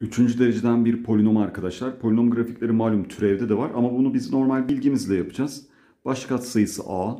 Üçüncü dereceden bir polinom arkadaşlar. Polinom grafikleri malum türevde de var ama bunu biz normal bilgimizle yapacağız. Baş sayısı a.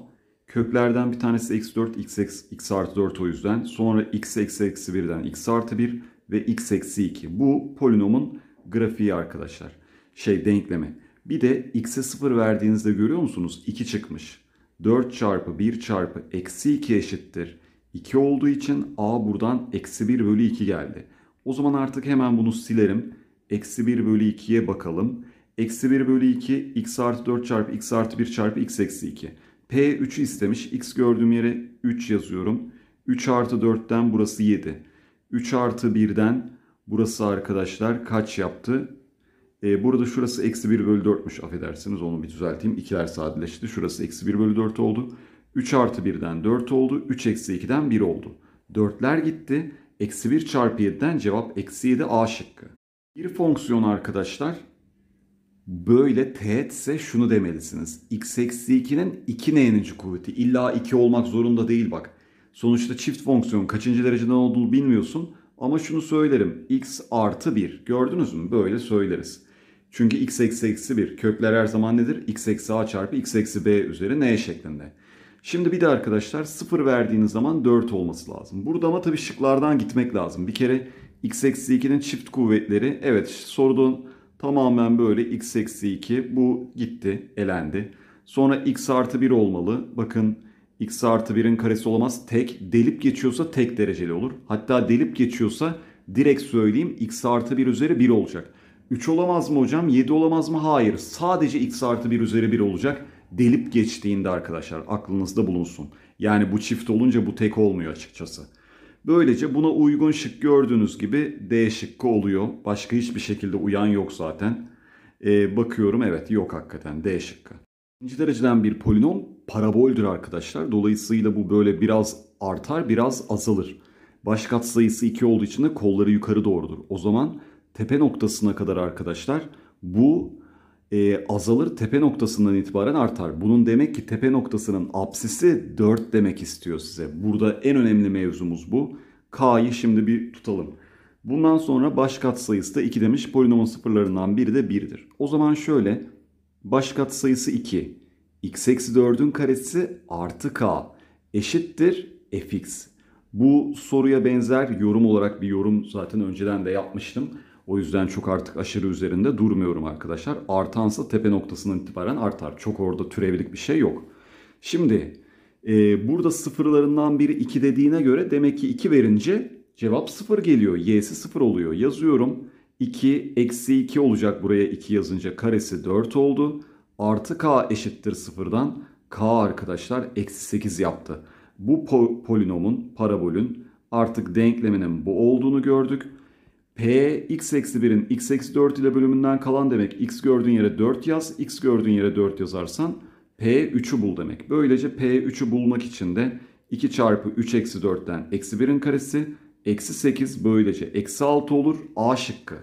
Köklerden bir tanesi x4, x, x, x artı 4 o yüzden. Sonra x eksi eksi 1'den x artı 1 ve x eksi 2. Bu polinomun grafiği arkadaşlar. Şey denklemi. Bir de x'e 0 verdiğinizde görüyor musunuz? 2 çıkmış. 4 çarpı 1 çarpı eksi 2 eşittir. 2 olduğu için a buradan eksi 1 bölü 2 geldi. O zaman artık hemen bunu silerim. Eksi 1 bölü 2'ye bakalım. Eksi 1 bölü 2 x artı 4 çarpı x artı 1 çarpı x eksi 2. P 3'ü istemiş. X gördüğüm yere 3 yazıyorum. 3 artı 4'ten burası 7. 3 artı 1'den burası arkadaşlar kaç yaptı? Ee, burada şurası eksi 1 bölü 4'müş affedersiniz onu bir düzelteyim. İkiler sadeleşti. Şurası eksi 1 bölü 4 oldu. 3 artı 1'den 4 oldu. 3 eksi 2'den 1 oldu. 4'ler gitti eksi 1 çarpı 7'den cevap eksi 7 A şıkkı. Bir fonksiyon arkadaşlar böyle teğetse şunu demelisiniz. x eksi 2'nin 2 n'ninci kuvveti illa 2 olmak zorunda değil bak. Sonuçta çift fonksiyon kaçıncı dereceden olduğunu bilmiyorsun. Ama şunu söylerim. x artı 1 gördünüz mü böyle söyleriz. Çünkü x eksi eksi 1 kökler her zaman nedir? x eksi a çarpı x eksi b üzeri n şeklinde. Şimdi bir de arkadaşlar 0 verdiğiniz zaman 4 olması lazım. Burada ama tabii şıklardan gitmek lazım. Bir kere x eksi 2'nin çift kuvvetleri evet sorduğun tamamen böyle x eksi 2 bu gitti elendi. Sonra x artı 1 olmalı. Bakın x artı 1'in karesi olamaz tek. Delip geçiyorsa tek dereceli olur. Hatta delip geçiyorsa direkt söyleyeyim x artı 1 üzeri 1 olacak. 3 olamaz mı hocam? 7 olamaz mı? Hayır. Sadece x artı 1 üzeri 1 olacak delip geçtiğinde arkadaşlar aklınızda bulunsun. Yani bu çift olunca bu tek olmuyor açıkçası. Böylece buna uygun şık gördüğünüz gibi D şıkkı oluyor. Başka hiçbir şekilde uyan yok zaten. Ee, bakıyorum evet yok hakikaten D şıkkı. İkinci dereceden bir polinom paraboldür arkadaşlar. Dolayısıyla bu böyle biraz artar biraz azalır. Baş sayısı 2 olduğu için de kolları yukarı doğrudur. O zaman tepe noktasına kadar arkadaşlar bu e, azalır tepe noktasından itibaren artar. Bunun demek ki tepe noktasının apsisi 4 demek istiyor size. Burada en önemli mevzumuz bu. K'yı şimdi bir tutalım. Bundan sonra baş sayısı da 2 demiş. Polinomun sıfırlarından biri de 1'dir. O zaman şöyle baş sayısı 2. x eksi 4'ün karesi artı k eşittir fx. Bu soruya benzer yorum olarak bir yorum zaten önceden de yapmıştım. O yüzden çok artık aşırı üzerinde durmuyorum arkadaşlar. Artansa tepe noktasından itibaren artar. Çok orada türevlik bir şey yok. Şimdi e, burada sıfırlarından biri 2 dediğine göre demek ki 2 verince cevap 0 geliyor. Y'si 0 oluyor. Yazıyorum. 2 eksi 2 olacak buraya 2 yazınca karesi 4 oldu. Artı k eşittir sıfırdan K arkadaşlar eksi 8 yaptı. Bu po polinomun, parabolün artık denkleminin bu olduğunu gördük. P x eksi 1'in x eksi 4 ile bölümünden kalan demek x gördüğün yere 4 yaz. x gördüğün yere 4 yazarsan P 3'ü bul demek. Böylece P 3'ü bulmak için de 2 çarpı 3 eksi 4'ten eksi 1'in karesi eksi 8 böylece eksi 6 olur. A şıkkı.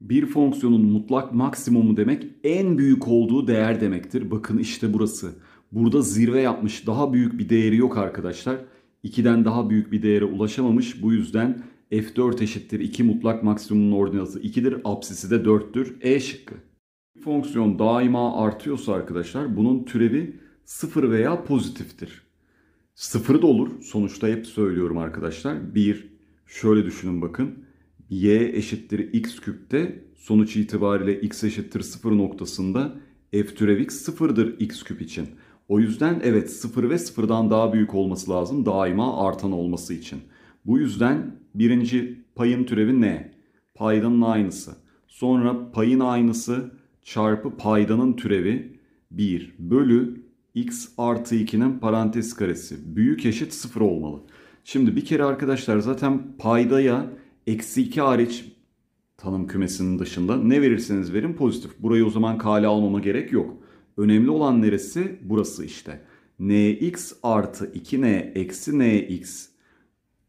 Bir fonksiyonun mutlak maksimumu demek en büyük olduğu değer demektir. Bakın işte burası. Burada zirve yapmış daha büyük bir değeri yok arkadaşlar. 2'den daha büyük bir değere ulaşamamış. Bu yüzden F4 eşittir 2 mutlak maksimumun ordinatı 2'dir. Apsisi de 4'tür. E şıkkı. Fonksiyon daima artıyorsa arkadaşlar bunun türevi 0 veya pozitiftir. 0 da olur. Sonuçta hep söylüyorum arkadaşlar. 1 şöyle düşünün bakın. y eşittir x küpte sonuç itibariyle x eşittir 0 noktasında f türev x 0'dır x küp için. O yüzden evet 0 ve 0'dan daha büyük olması lazım daima artan olması için. Bu yüzden birinci payın türevi ne? Paydanın aynısı. Sonra payın aynısı çarpı paydanın türevi 1 bölü x artı 2'nin parantez karesi. Büyük eşit 0 olmalı. Şimdi bir kere arkadaşlar zaten paydaya eksi 2 hariç tanım kümesinin dışında ne verirseniz verin pozitif. Burayı o zaman kale almama gerek yok. Önemli olan neresi? Burası işte. nx artı 2n eksi nx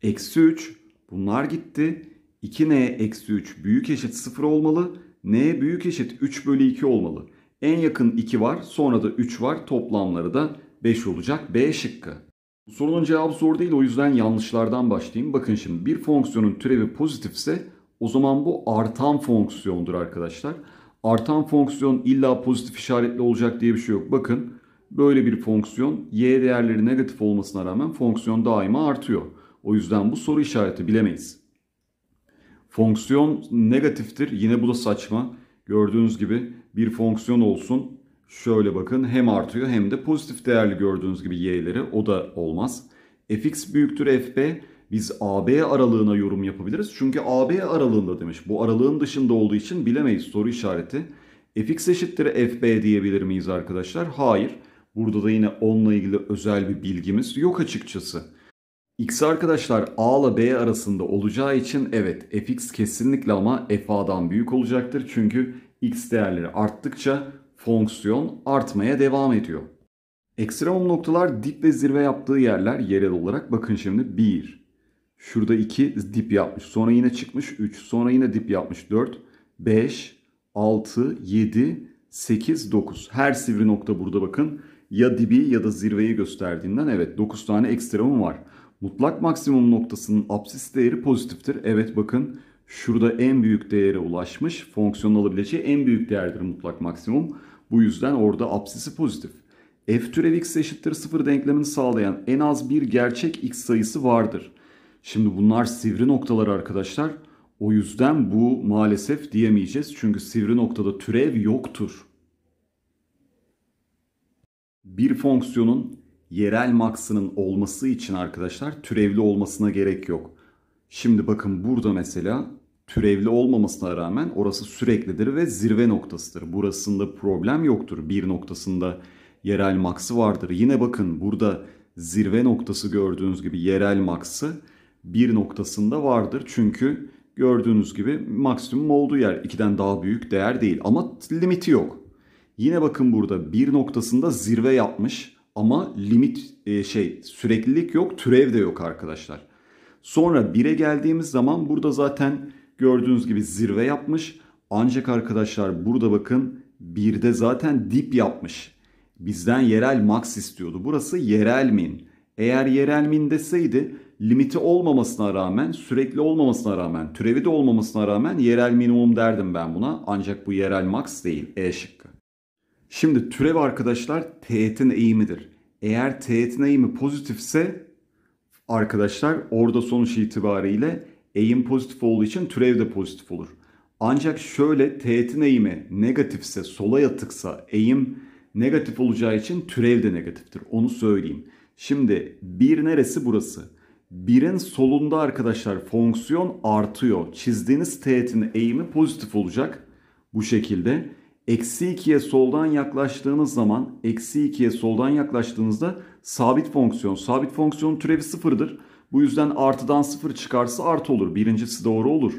Eksi 3 bunlar gitti. 2n eksi 3 büyük eşit 0 olmalı. n büyük eşit 3 bölü 2 olmalı. En yakın 2 var sonra da 3 var toplamları da 5 olacak B şıkkı. sorunun cevabı zor değil o yüzden yanlışlardan başlayayım. Bakın şimdi bir fonksiyonun türevi pozitifse o zaman bu artan fonksiyondur arkadaşlar. Artan fonksiyon illa pozitif işaretli olacak diye bir şey yok. Bakın böyle bir fonksiyon y değerleri negatif olmasına rağmen fonksiyon daima artıyor. O yüzden bu soru işareti bilemeyiz. Fonksiyon negatiftir. Yine bu da saçma. Gördüğünüz gibi bir fonksiyon olsun. Şöyle bakın hem artıyor hem de pozitif değerli gördüğünüz gibi y'leri o da olmaz. fx büyüktür fb biz AB aralığına yorum yapabiliriz. Çünkü AB aralığında demiş. Bu aralığın dışında olduğu için bilemeyiz soru işareti. fx eşittir fb diyebilir miyiz arkadaşlar? Hayır. Burada da yine onunla ilgili özel bir bilgimiz yok açıkçası. X arkadaşlar A ile B arasında olacağı için evet fx kesinlikle ama fa'dan büyük olacaktır. Çünkü x değerleri arttıkça fonksiyon artmaya devam ediyor. Ekstremum noktalar dip ve zirve yaptığı yerler yerel olarak bakın şimdi 1. Şurada 2 dip yapmış. Sonra yine çıkmış 3. Sonra yine dip yapmış 4. 5, 6, 7, 8, 9. Her sivri nokta burada bakın. Ya dibi ya da zirveyi gösterdiğinden evet 9 tane ekstremum var. Mutlak maksimum noktasının apsis değeri pozitiftir. Evet bakın şurada en büyük değere ulaşmış. fonksiyon alabileceği en büyük değerdir mutlak maksimum. Bu yüzden orada apsisi pozitif. F türev x eşittir 0 denklemini sağlayan en az bir gerçek x sayısı vardır. Şimdi bunlar sivri noktalar arkadaşlar. O yüzden bu maalesef diyemeyeceğiz. Çünkü sivri noktada türev yoktur. Bir fonksiyonun yerel maksının olması için arkadaşlar türevli olmasına gerek yok. Şimdi bakın burada mesela türevli olmamasına rağmen orası süreklidir ve zirve noktasıdır. Burasında problem yoktur. Bir noktasında yerel maksı vardır. Yine bakın burada zirve noktası gördüğünüz gibi yerel maksı bir noktasında vardır. Çünkü gördüğünüz gibi maksimum olduğu yer 2'den daha büyük değer değil ama limiti yok. Yine bakın burada bir noktasında zirve yapmış. Ama limit e, şey süreklilik yok, türev de yok arkadaşlar. Sonra 1'e geldiğimiz zaman burada zaten gördüğünüz gibi zirve yapmış. Ancak arkadaşlar burada bakın 1'de zaten dip yapmış. Bizden yerel max istiyordu. Burası yerel min. Eğer yerel min deseydi limiti olmamasına rağmen, sürekli olmamasına rağmen, türevi de olmamasına rağmen yerel minimum derdim ben buna. Ancak bu yerel max değil. E şıkkı. Şimdi türev arkadaşlar teğetin eğimidir. Eğer teğetin eğimi pozitifse arkadaşlar orada sonuç itibariyle eğim pozitif olduğu için türev de pozitif olur. Ancak şöyle teğetin eğimi negatifse, sola yatıksa eğim negatif olacağı için türev de negatiftir. Onu söyleyeyim. Şimdi bir neresi burası? Birin solunda arkadaşlar fonksiyon artıyor. Çizdiğiniz teğetin eğimi pozitif olacak bu şekilde eksi 2'ye soldan yaklaştığınız zaman eksi 2'ye soldan yaklaştığınızda sabit fonksiyon. Sabit fonksiyonun türevi sıfırdır. Bu yüzden artıdan sıfır çıkarsa artı olur. Birincisi doğru olur.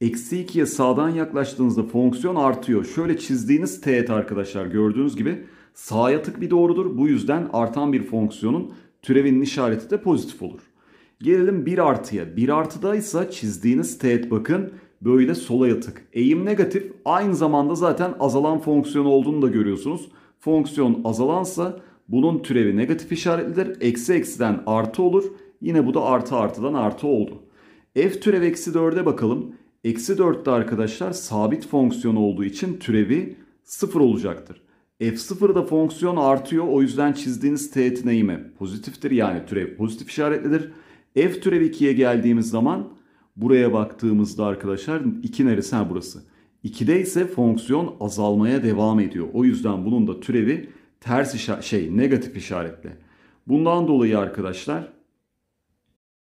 Eksi 2'ye sağdan yaklaştığınızda fonksiyon artıyor. Şöyle çizdiğiniz teğet arkadaşlar gördüğünüz gibi sağa yatık bir doğrudur. Bu yüzden artan bir fonksiyonun türevinin işareti de pozitif olur. Gelelim 1 artıya. 1 artıdaysa çizdiğiniz teğet bakın böyle sola yatık. Eğim negatif aynı zamanda zaten azalan fonksiyon olduğunu da görüyorsunuz. Fonksiyon azalansa bunun türevi negatif işaretlidir. Eksi eksiden artı olur. Yine bu da artı artıdan artı oldu. F türev eksi 4'e bakalım. Eksi 4'te arkadaşlar sabit fonksiyon olduğu için türevi 0 olacaktır. F0'da fonksiyon artıyor o yüzden çizdiğiniz teğetin eğimi pozitiftir yani türev pozitif işaretlidir. F türev 2'ye geldiğimiz zaman Buraya baktığımızda arkadaşlar 2 neresi? Ha burası. 2'de ise fonksiyon azalmaya devam ediyor. O yüzden bunun da türevi ters işaret, şey negatif işaretle. Bundan dolayı arkadaşlar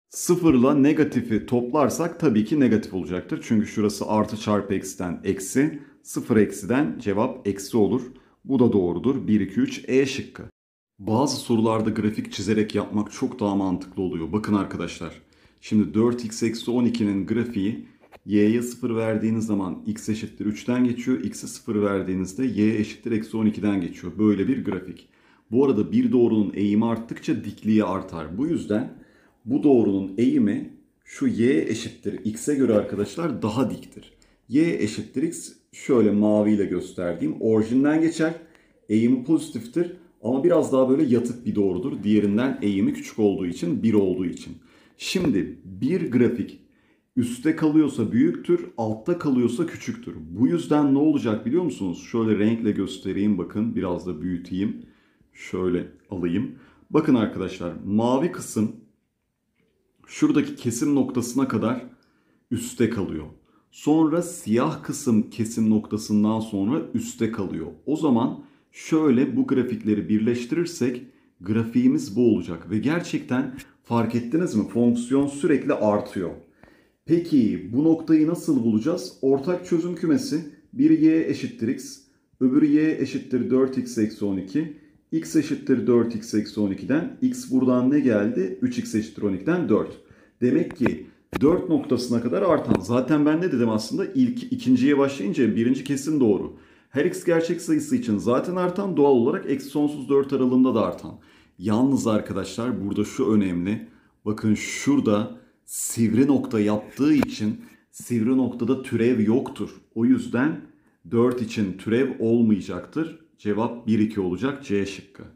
sıfırla negatifi toplarsak tabii ki negatif olacaktır. Çünkü şurası artı çarpı eksiden eksi, sıfır eksiden cevap eksi olur. Bu da doğrudur. 1, 2, 3 E şıkkı. Bazı sorularda grafik çizerek yapmak çok daha mantıklı oluyor. Bakın arkadaşlar. Şimdi 4x eksi 12'nin grafiği y'ye 0 verdiğiniz zaman x eşittir 3'ten geçiyor. x'e 0 verdiğinizde y eşittir eksi 12'den geçiyor. Böyle bir grafik. Bu arada bir doğrunun eğimi arttıkça dikliği artar. Bu yüzden bu doğrunun eğimi şu y eşittir x'e göre arkadaşlar daha diktir. y eşittir x şöyle maviyle gösterdiğim orijinden geçer. Eğimi pozitiftir ama biraz daha böyle yatık bir doğrudur. Diğerinden eğimi küçük olduğu için 1 olduğu için. Şimdi bir grafik üstte kalıyorsa büyüktür, altta kalıyorsa küçüktür. Bu yüzden ne olacak biliyor musunuz? Şöyle renkle göstereyim bakın. Biraz da büyüteyim. Şöyle alayım. Bakın arkadaşlar mavi kısım şuradaki kesim noktasına kadar üstte kalıyor. Sonra siyah kısım kesim noktasından sonra üstte kalıyor. O zaman şöyle bu grafikleri birleştirirsek grafiğimiz bu olacak ve gerçekten Fark ettiniz mi? Fonksiyon sürekli artıyor. Peki bu noktayı nasıl bulacağız? Ortak çözüm kümesi 1y eşittir x, öbürü y eşittir 4x eksi 12, x eşittir 4x eksi 12'den x buradan ne geldi? 3x eşittir 12'den 4. Demek ki 4 noktasına kadar artan. Zaten ben ne dedim aslında? İlk ikinciye başlayınca birinci kesin doğru. Her x gerçek sayısı için zaten artan doğal olarak eksi sonsuz 4 aralığında da artan. Yalnız arkadaşlar burada şu önemli. Bakın şurada sivri nokta yaptığı için sivri noktada türev yoktur. O yüzden 4 için türev olmayacaktır. Cevap 1-2 olacak C şıkkı.